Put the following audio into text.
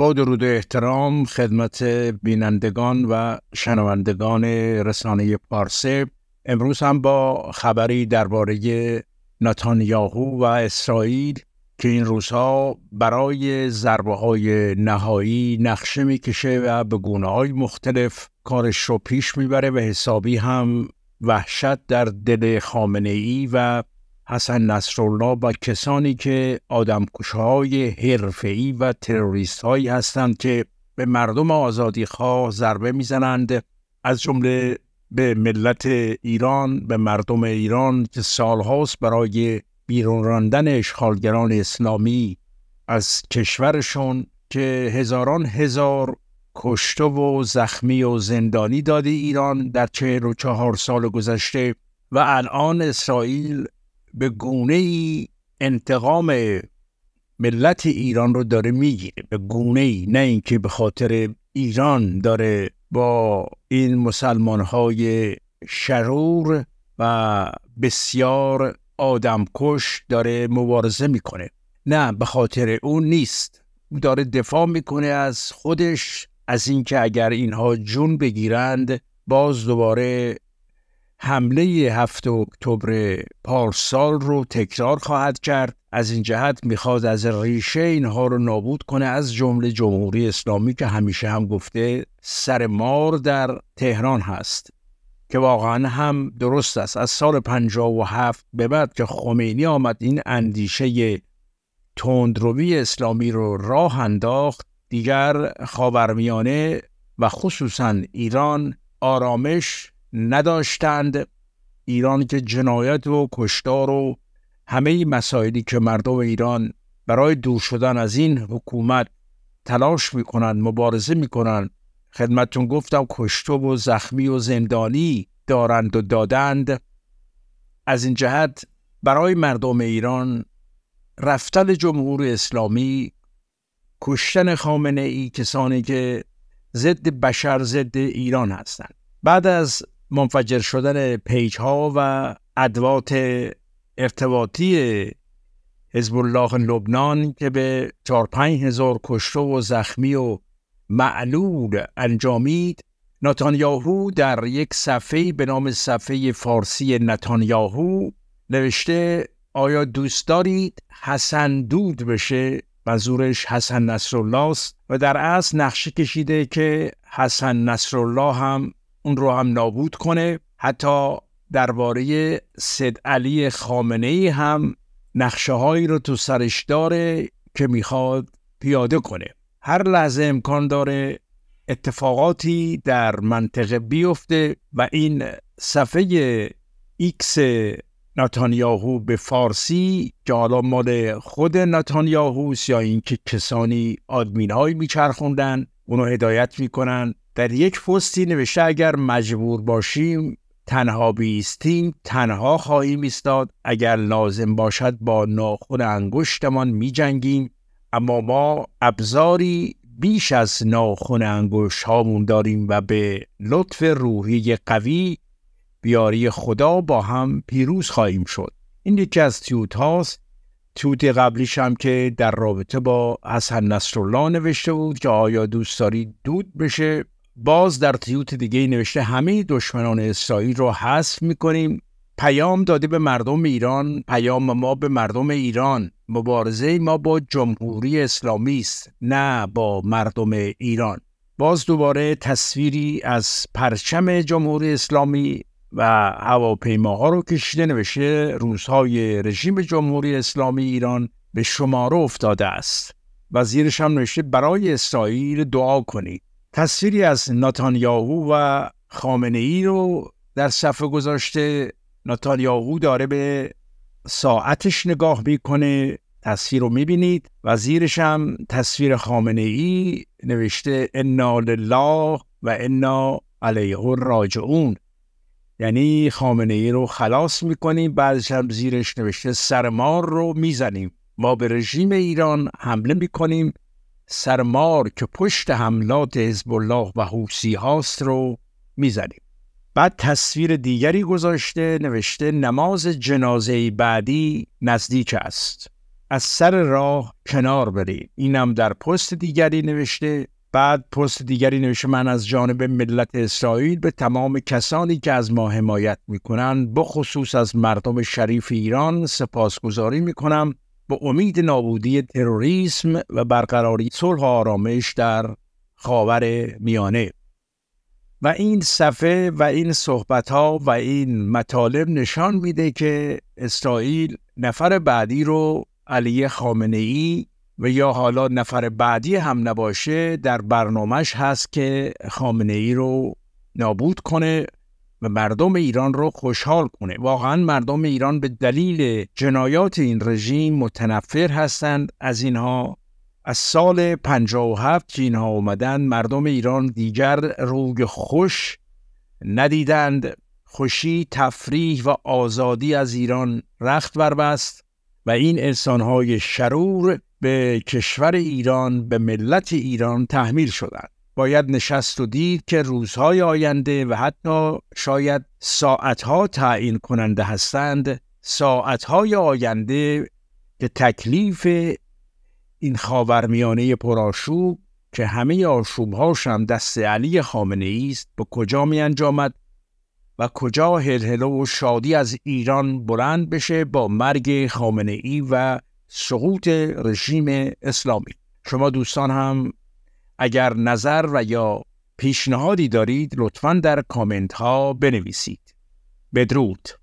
با درود احترام خدمت بینندگان و شنوندگان رسانه پارسه امروز هم با خبری درباره نتانیاهو و اسرائیل که این روزها برای ضربه های نهایی نقشه میکشه و به گونه های مختلف کارش رو پیش میبره و حسابی هم وحشت در دل خامنه ای و حسن نصرالله و کسانی که آدمکشهای حرفه‌ای و تروریست هستند که به مردم خواه ضربه میزنند از جمله به ملت ایران به مردم ایران که سالهاست برای بیرون راندن اشغالگران اسلامی از کشورشون که هزاران هزار کشته و زخمی و زندانی داده ایران در چهر و چهار سال گذشته و الان اسرائیل به گونه ای انتقام ملت ایران رو داره میگیره به گونه ای نه اینکه به خاطر ایران داره با این مسلمان های شرور و بسیار آدمکش داره مبارزه میکنه نه به خاطر اون نیست داره دفاع میکنه از خودش از اینکه اگر اینها جون بگیرند باز دوباره حمله هفت اکتبر پارسال رو تکرار خواهد کرد از این جهت میخواد از ریشه اینها رو نابود کنه از جمله جمهوری اسلامی که همیشه هم گفته سر مار در تهران هست که واقعا هم درست است از سال 57 به بعد که خمینی آمد این اندیشه تندروی اسلامی رو راه انداخت دیگر خاورمیانه و خصوصا ایران آرامش نداشتند ایران که جنایت و کشتار و همه مسائلی که مردم ایران برای دور شدن از این حکومت تلاش میکنند مبارزه میکنند خدمتون گفتم کشته و زخمی و زندانی دارند و دادند از این جهت برای مردم ایران رفتن جمهوری اسلامی کشتن خامنه ای کسانی که ضد بشر ضد ایران هستند بعد از منفجر شدن پیج ها و ادوات ارتباطی حزب الله لبنان که به 4 هزار کشته و زخمی و معلول انجامید نتانیاهو در یک صفحه به نام صفحه فارسی نتانیاهو نوشته آیا دوست دارید حسن دود بشه منظورش حسن نصرالله است و در اصل نقشه کشیده که حسن نصرالله هم اون رو هم نابود کنه حتی درباره سید علی خامنه ای هم نقشه هایی رو تو سرش داره که میخواد پیاده کنه هر لحظه امکان داره اتفاقاتی در منطقه بیفته و این صفحه ایکس نتانیاهو به فارسی که حالا مال خود نتانیاهو یا اینکه کسانی آدمین های میچرخوندن اونو هدایت میکنن در یک پستی نوشته اگر مجبور باشیم تنها بیستیم تنها خواهیم ایستاد اگر لازم باشد با ناخن انگشتمان می جنگیم اما ما ابزاری بیش از ناخن انگشت هامون داریم و به لطف روحی قوی بیاری خدا با هم پیروز خواهیم شد این یکی از تیوت هاست تیوت قبلیش هم که در رابطه با حسن نصرالله نوشته بود که آیا دوست دارید دود بشه باز در تیوت دیگه نوشته همه دشمنان اسرائیل رو حذف میکنیم پیام داده به مردم ایران پیام ما به مردم ایران مبارزه ما با جمهوری اسلامی است نه با مردم ایران باز دوباره تصویری از پرچم جمهوری اسلامی و هواپیماها رو کشیده نوشته روزهای رژیم جمهوری اسلامی ایران به شماره افتاده است وزیرش هم نوشته برای اسرائیل دعا کنید تصویری از ناتانیاهو و خامنه ای رو در صفحه گذاشته ناتانیاهو داره به ساعتش نگاه میکنه تصویر رو میبینید و زیرش هم تصویر خامنه ای نوشته انا لله و انا علیه راجعون یعنی خامنه ای رو خلاص میکنیم بعدش هم زیرش نوشته سرمار رو میزنیم ما به رژیم ایران حمله میکنیم سرمار که پشت حملات حزب الله و حوسی هاست رو میزنیم بعد تصویر دیگری گذاشته نوشته نماز جنازه بعدی نزدیک است از سر راه کنار برید اینم در پست دیگری نوشته بعد پست دیگری نوشته من از جانب ملت اسرائیل به تمام کسانی که از ما حمایت میکنند بخصوص از مردم شریف ایران سپاسگزاری میکنم به امید نابودی تروریسم و برقراری صلح و آرامش در خاور میانه و این صفحه و این صحبت ها و این مطالب نشان میده که اسرائیل نفر بعدی رو علی خامنه ای و یا حالا نفر بعدی هم نباشه در برنامهش هست که خامنه ای رو نابود کنه و مردم ایران رو خوشحال کنه واقعا مردم ایران به دلیل جنایات این رژیم متنفر هستند از اینها از سال 57 که اینها اومدن مردم ایران دیگر روگ خوش ندیدند خوشی، تفریح و آزادی از ایران رخت بست و این انسانهای شرور به کشور ایران به ملت ایران تحمیل شدند باید نشست و دید که روزهای آینده و حتی شاید ساعتها تعیین کننده هستند ساعتهای آینده که تکلیف این خاورمیانه پرآشوب که همه آشوبهاش هم دست علی خامنه است به کجا می انجامد و کجا هلهله و شادی از ایران بلند بشه با مرگ خامنه ای و سقوط رژیم اسلامی شما دوستان هم اگر نظر و یا پیشنهادی دارید لطفا در کامنت ها بنویسید بدرود